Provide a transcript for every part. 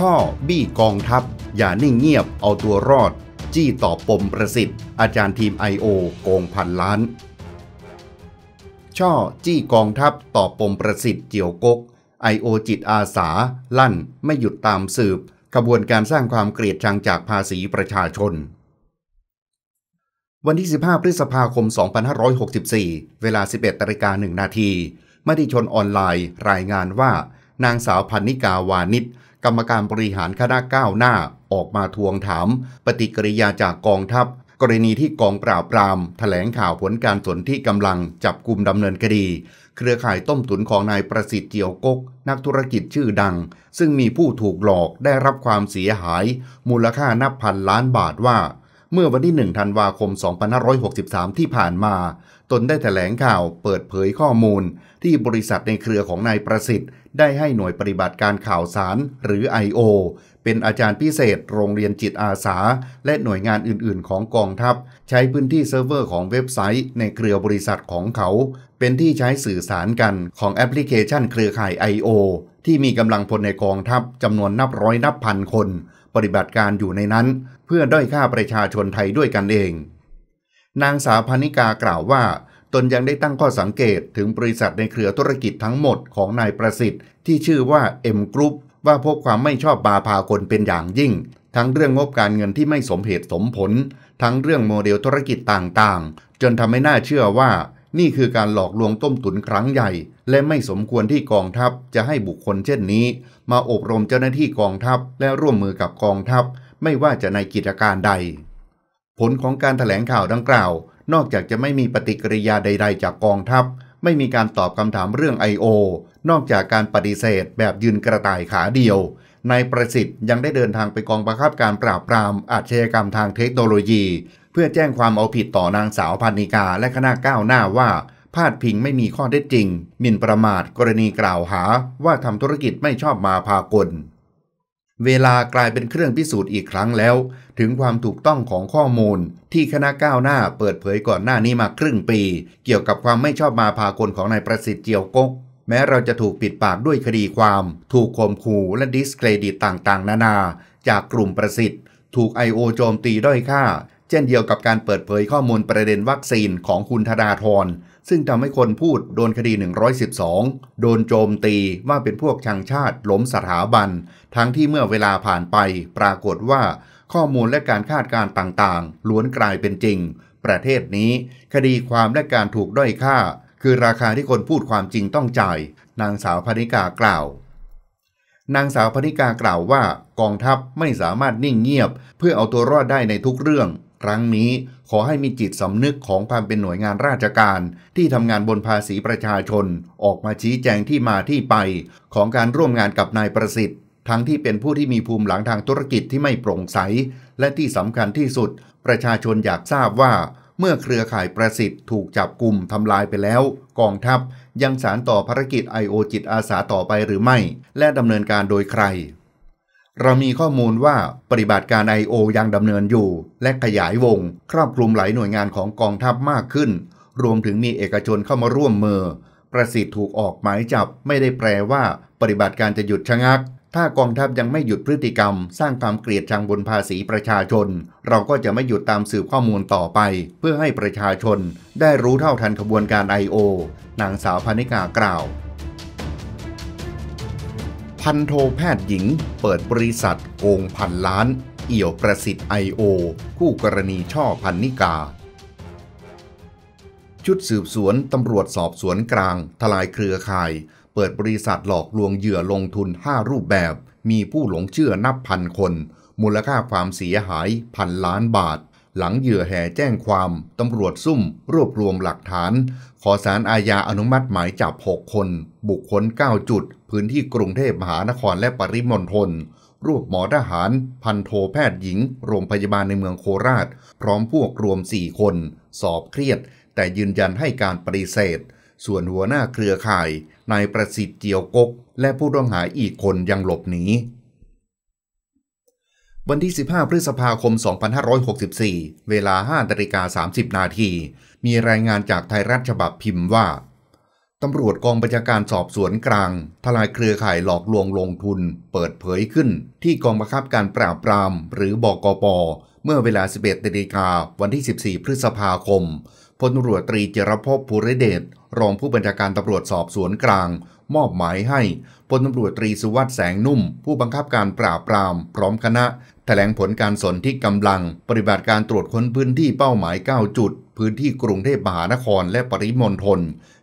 ช่อบี้กองทัพอย่านิ่งเงียบ เอาตัวรอด จี้ต่อปมประสิทธิ์ อาจารย์ทีม I.O. โกงพันล้าน ช่อจี้กองทัพ ต่อปมประสิทธิ์เจียวกก I.O. จิตอาสาลั่นไม่หยุดตามสืบ กระบวนการสร้างความเกลียดชังจากภาษีประชาชน วันที่ 15 พฤษภาคม 2564 เวลา 11 ตริกา1นาทีมติชนออนไลน์ รายงานว่า นางสาวพันนิกาวานิชกรรมการบริหารคณะก้าวหน้า ออกมาทวงถาม ปฏิกิริยาจากกองทัพ กรณีที่กองปราบปรามถแถลงข่าวผลการสนที่กำลังจับกลุ่มดำเนินคดี เครือข่ายต้มตุนของนายประสิทธิ์เจียวกกนักธุรกิจชื่อดัง ซึ่งมีผู้ถูกหลอกได้รับความเสียหายมูลค่านับพันล้านบาทว่า เมื่อวันที่1ธันวาคม2563ที่ผ่านมา ตนได้แถลงข่าวเปิดเผยข้อมูลที่บริษัทในเครือของนายประสิทธิ์ได้ให้หน่วยปฏิบัติการข่าวสารหรือ I.O. เป็นอาจารย์พิเศษโรงเรียนจิตอาสา และหน่วยงานอื่นๆของกองทัพใช้พื้นที่เซิร์ฟเวอร์ของเว็บไซต์ ในเครือบริษัทของเขา เป็นที่ใช้สื่อสารกันของแอปพลิเคชันเครือข่าย I.O. ที่มีกำลังพลในกองทัพจำนวนนับร้อยนับพันคน ปฏิบัติการอยู่ในนั้น เพื่อด้อยค่าประชาชนไทยด้วยกันเอง นางสาวพนิกากล่าวว่าตนยังได้ตั้งข้อสังเกตถึงบริษัทในเครือธุรกิจทั้งหมดของนายประสิทธิ์ที่ชื่อว่า M Group ว่าพบความไม่ชอบบาพาคนเป็นอย่างยิ่ง ทั้งเรื่องงบการเงินที่ไม่สมเหตุสมผล ทั้งเรื่องโมเดลธุรกิจต่างๆ จนทำให้น่าเชื่อว่า นี่คือการหลอกลวงต้มตุนครั้งใหญ่ และไม่สมควรที่กองทัพจะให้บุคคลเช่นนี้ มาอบรมเจ้าหน้าที่กองทัพ และร่วมมือกับกองทัพ ไม่ว่าจะในกิจการใด ผลของการถแถลงข่าวดังกล่าวนอกจากจะไม่มีปฏิกิริยาใดๆ จากกองทัพ ไม่มีการตอบคำถามเรื่อง I.O. นอกจากการปฏิเสธแบบยืนกระต่ายขาเดียวนายประสิทธิ์ยังได้เดินทางไปกองบังคับการปราบปรามอาชญากรรมทางเทคโนโลยี เพื่อแจ้งความเอาผิดต่อนางสาวพานิกาและคณะก้าวหน้าว่าพาดพิงไม่มีข้อเท็จจริง มิ่นประมาทกรณีกล่าวหาว่าทำธุรกิจไม่ชอบมาพากลเวลากลายเป็นเครื่องพิสูจน์อีกครั้งแล้ว ถึงความถูกต้องของข้อมูล ที่คณะก้าวหน้าเปิดเผยก่อนหน้านี้มาครึ่งปี เกี่ยวกับความไม่ชอบมาพากลของนายประสิทธิ์เจียวกกแม้เราจะถูกปิดปากด้วยคดีความถูกข่มขู่และดิสเครดิตต่างๆ นานา จากกลุ่มประสิทธิ์ ถูกโอโจมตีด้อยค่าเช่นเดียวกับการเปิดเผยข้อมูลประเด็นวัคซีนของคุณธนาธรซึ่งทำให้คนพูดโดนคดี 112 โดนโจมตีว่าเป็นพวกชังชาติล้มสถาบัน ทั้งที่เมื่อเวลาผ่านไปปรากฏว่าข้อมูลและการคาดการ์ต่างๆล้วนกลายเป็นจริง ประเทศนี้คดีความและการถูกด้อยค่า คือราคาที่คนพูดความจริงต้องจ่ายนางสาวพนิกากล่าว นางสาวพนิกากล่าวว่ากองทัพไม่สามารถนิ่งเงียบ เพื่อเอาตัวรอดได้ในทุกเรื่อง ครั้งนี้ขอให้มีจิตสำนึกของความเป็นหน่วยงานราชการ ที่ทำงานบนภาษีประชาชน ออกมาชี้แจงที่มาที่ไป ของการร่วมงานกับนายประสิทธิ์ ทั้งที่เป็นผู้ที่มีภูมิหลังทางธุรกิจที่ไม่โปร่งใส และที่สำคัญที่สุด ประชาชนอยากทราบว่า เมื่อเครือข่ายประสิทธิ์ถูกจับกลุ่มทำลายไปแล้ว กองทัพยังสารต่อภารกิจ I.O. จิตอาสาต่อไปหรือไม่และดำเนินการโดยใครเรามีข้อมูลว่าปฏิบัติการ I.O. ยังดำเนินอยู่ และขยายวง ครอบคลุมหลายหน่วยงานของกองทัพมากขึ้น รวมถึงมีเอกชนเข้ามาร่วมมือ ประสิทธิ์ถูกออกหมายจับ ไม่ได้แปลว่าปฏิบัติการจะหยุดชะงัก ถ้ากองทัพยังไม่หยุดพฤติกรรม สร้างความเกลียดชังบนภาษีประชาชน เราก็จะไม่หยุดตามสืบข้อมูลต่อไป เพื่อให้ประชาชน ได้รู้เท่าทันขบวนการ I.O. นางสาวพนิกากล่าวพันโทแพทย์หญิง เปิดบริษัทโกงพันล้าน เอี่ยวประสิทธิ์ไอโอคู่กรณีช่อพันนิกา ชุดสืบสวน ตำรวจสอบสวนกลาง ทลายเครือข่าย เปิดบริษัทหลอกลวงเหยื่อลงทุน 5 รูปแบบ มีผู้หลงเชื่อนับพันคน มูลค่าความเสียหายพันล้านบาทหลังเหยื่อแห่แจ้งความ ตำรวจซุ่ม รวบรวมหลักฐาน ขอสารอาญาอนุมัติหมายจับ 6 คน บุคคล 9 จุด พื้นที่กรุงเทพมหานครและปริมณฑลรวบหมอทหาร พันโทแพทย์หญิงโรงพยาบาลในเมืองโคราชพร้อมพวกรวม 4 คน สอบเครียด แต่ยืนยันให้การปฏิเสธ ส่วนหัวหน้าเครือข่ายนายประสิทธิ์เจียวกกและผู้ต้องหาอีกคนยังหลบหนีวันที่ 15 พฤษภาคม 2564 เวลา5นาฬิกา 30 นาที มีรายงานจากไทยรัฐฉบับพิมพ์ว่า ตำรวจกองบัญชาการสอบสวนกลาง ทลายเครือข่ายหลอกลวงลงทุน เปิดเผยขึ้น ที่กองบังคับการปราบปรามหรือบอกป เมื่อเวลา 11นาฬิกาวันที่ 14 พฤษภาคมพลตำรวจตรีเจรพภูริเดชรองผู้บัญชาการตำรวจสอบสวนกลาง มอบหมายให้พลตำรวจตรีสุวัสด์แสงนุ่ม ผู้บังคับการปราบปราม พร้อมคณะ แถลงผลการสนที่กาลังปฏิบัติการตรวจค้นพื้นที่เป้าหมาย 9 จุด พื้นที่กรุงเทพมหานครและปริมณฑล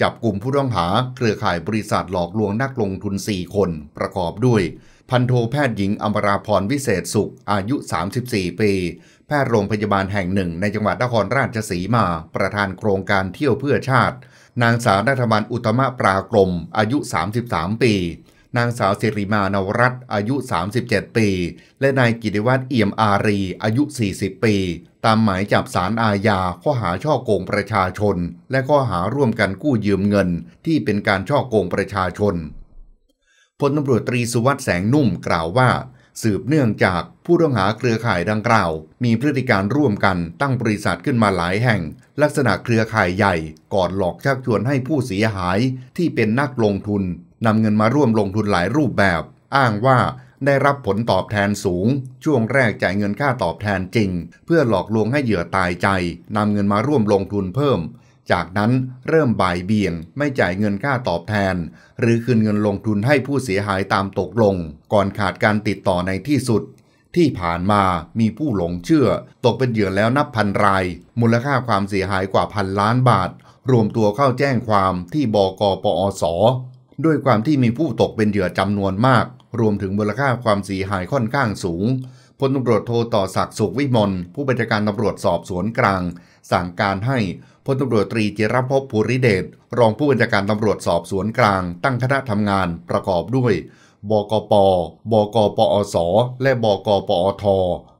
จับกลุ่มผู้ต้องหา เครือข่ายบริษัทหลอกลวงนักลงทุน 4 คน ประกอบด้วย พันโทแพทย์หญิงอมราพรวิเศษสุขอายุ 34ปีแพทย์โรงพยาบาลแห่งหนึ่งในจังหวัดนครราชสีมา ประธานโครงการเที่ยวเพื่อชาติ นางสาวนัทมันอุตมะปรากรม อายุ 33 ปี นางสาวสิริมานวรัตอายุ 37 ปี และนายกิติวัฒน์เอี่ยมอารี อายุ 40 ปี ตามหมายจับสารอาญาข้อหาช่อโกงประชาชน และข้อหาร่วมกันกู้ยืมเงินที่เป็นการช่อโกงประชาชนพลตำรวจตรีสุวัสด์แสงนุ่มกล่าวว่า สืบเนื่องจากผู้ต้องหาเครือข่ายดังกล่าว มีพฤติการร่วมกันตั้งบริษัทขึ้นมาหลายแห่ง ลักษณะเครือข่ายใหญ่ก่อนหลอกชักชวนให้ผู้เสียหายที่เป็นนักลงทุนนำเงินมาร่วมลงทุนหลายรูปแบบ อ้างว่าได้รับผลตอบแทนสูง ช่วงแรกจ่ายเงินค่าตอบแทนจริง เพื่อหลอกลวงให้เหยื่อตายใจนำเงินมาร่วมลงทุนเพิ่ม จากนั้นเริ่มบ่ายเบี่ยงไม่จ่ายเงินค่าตอบแทน หรือคืนเงินลงทุนให้ผู้เสียหายตามตกลง ก่อนขาดการติดต่อในที่สุดที่ผ่านมา มีผู้หลงเชื่อ ตกเป็นเหยื่อแล้วนับพันราย มูลค่าความเสียหายกว่าพันล้านบาท รวมตัวเข้าแจ้งความที่บกปอสด้วยความที่มีผู้ตกเป็นเหยื่อจำนวนมาก รวมถึงมูลค่าความเสียหายค่อนข้างสูง พลตำรวจโทต่อศักดิ์สุขวิมลผู้บัญชาการตำรวจสอบสวนกลาง สั่งการให้พลตำรวจตรีเจรพภภูริเดชรองผู้บัญชาการตำรวจสอบสวนกลาง ตั้งคณะทำงานประกอบด้วยบกป บกปอส และ บกปอท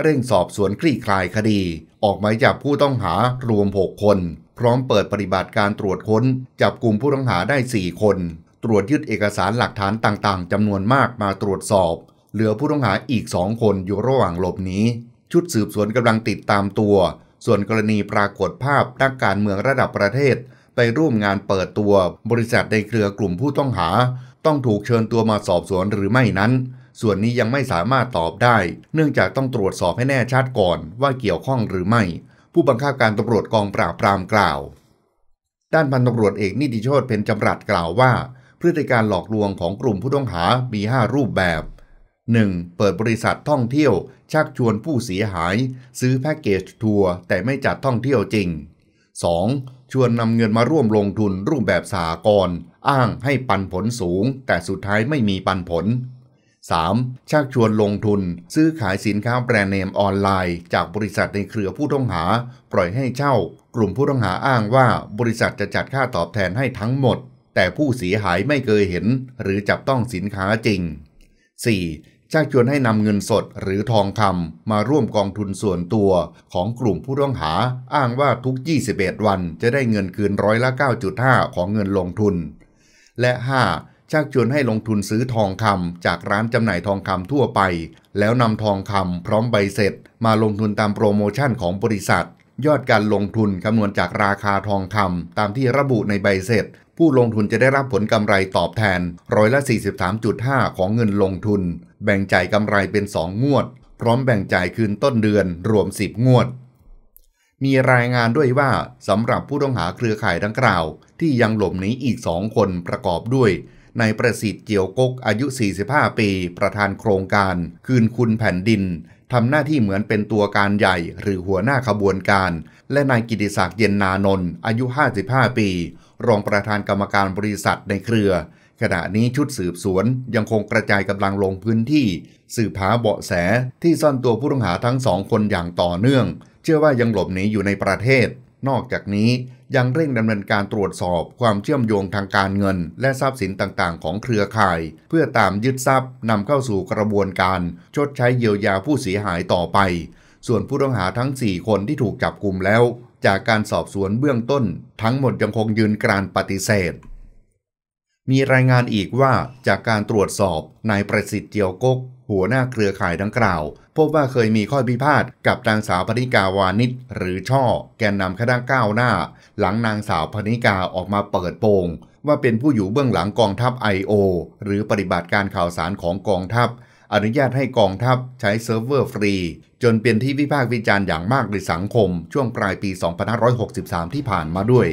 เร่งสอบสวนคลี่คลายคดี ออกหมายจับผู้ต้องหารวม 6 คน พร้อมเปิดปฏิบัติการตรวจค้น จับกลุ่มผู้ต้องหาได้ 4 คน ตรวจยึดเอกสารหลักฐานต่างๆจำนวนมากมาตรวจสอบเหลือผู้ต้องหาอีกสองคนอยู่ระหว่างหลบหนีชุดสืบสวนกำลังติดตามตัว ส่วนกรณีปรากฏภาพนักการเมืองระดับประเทศ ไปร่วมงานเปิดตัว บริษัทในเครือกลุ่มผู้ต้องหาต้องถูกเชิญตัวมาสอบสวนหรือไม่นั้น ส่วนนี้ยังไม่สามารถตอบได้ เนื่องจากต้องตรวจสอบให้แน่ชัดก่อนว่าเกี่ยวข้องหรือไม่ ผู้บังคับการตำรวจกองปราบปรามกล่าว ด้านพันตำรวจเอกนิติโชตเป็นจารัดกล่าวว่าพฤติการหลอกลวงของกลุ่มผู้ต้องหา มี 5 รูปแบบ 1. เปิดบริษัทท่องเที่ยว ชักชวนผู้เสียหาย ซื้อแพ็กเกจทัวร์แต่ไม่จัดท่องเที่ยวจริง 2. ชวนนำเงินมาร่วมลงทุนรูปแบบสากลอ้างให้ปันผลสูง แต่สุดท้ายไม่มีปันผล 3. ชักชวนลงทุน ซื้อขายสินค้าแบรนด์เนมออนไลน์ จากบริษัทในเครือผู้ต้องหา ปล่อยให้เช่า กลุ่มผู้ต้องหาอ้างว่าบริษัทจะจัดค่าตอบแทนให้ทั้งหมด แต่ผู้เสียหายไม่เคยเห็น หรือจับต้องสินค้าจริง 4. ชักชวนให้นำเงินสดหรือทองคำมาร่วมกองทุนส่วนตัวของกลุ่มผู้ต้องหา อ้างว่าทุก 21วันจะได้เงินคืนร้อยละ9.5ของเงินลงทุนและ 5. ชักชวนให้ลงทุนซื้อทองคำจากร้านจำหน่ายทองคำทั่วไป แล้วนำทองคำพร้อมใบเสร็จมาลงทุนตามโปรโมชั่นของบริษัท ยอดการลงทุนคำนวณจากราคาทองคำตามที่ระบุในใบเสร็จ ผู้ลงทุนจะได้รับผลกำไรตอบแทนร้อยละ 43.5 ของเงินลงทุน แบ่งจ่ายกำไรเป็น2งวด พร้อมแบ่งจ่ายคืนต้นเดือน รวม 10 งวดมีรายงานด้วยว่าสำหรับผู้ต้องหาเครือข่ายดังกล่าว ที่ยังหลบหนีอีกสองคนประกอบด้วยนายประสิทธิ์เจียวกก อายุ 45 ปี ประธานโครงการ คืนคุณแผ่นดินทำหน้าที่เหมือนเป็นตัวการใหญ่หรือหัวหน้าขบวนการ และนายกิติศักดิ์เย็นนานนท์อายุ 55 ปี รองประธานกรรมการบริษัทในเครือ ขณะนี้ชุดสืบสวนยังคงกระจายกำลังลงพื้นที่ สืบหาเบาะแสที่ซ่อนตัวผู้ต้องหาทั้งสองคนอย่างต่อเนื่องเชื่อว่ายังหลบหนีอยู่ในประเทศ นอกจากนี้ยังเร่งดำเนินการตรวจสอบความเชื่อมโยงทางการเงิน และทรัพย์สินต่างๆของเครือข่าย เพื่อตามยึดทรัพย์นำเข้าสู่กระบวนการ ชดใช้เยียวยาผู้เสียหายต่อไป ส่วนผู้ต้องหาทั้ง 4 คนที่ถูกจับกลุ่มแล้ว จากการสอบสวนเบื้องต้น ทั้งหมดยังคงยืนกรานปฏิเสธ มีรายงานอีกว่าจากการตรวจสอบนายประสิทธิ์เจียวกกหัวหน้าเครือข่ายดังกล่าว พบว่าเคยมีข้อพิพาทกับ นางสาวพนิกาวานิชหรือช่อแกนนำคณะก้าวหน้า หลังนางสาวพนิกาออกมาเปิดโปงว่าเป็นผู้อยู่เบื้องหลังกองทัพ I.O. หรือปฏิบัติการข่าวสารของกองทัพ อนุญาตให้กองทัพใช้เซิร์ฟเวอร์ฟรี จนเป็นที่วิพากษ์วิจารณ์อย่างมากในสังคมช่วงปลายปี2563ที่ผ่านมาด้วย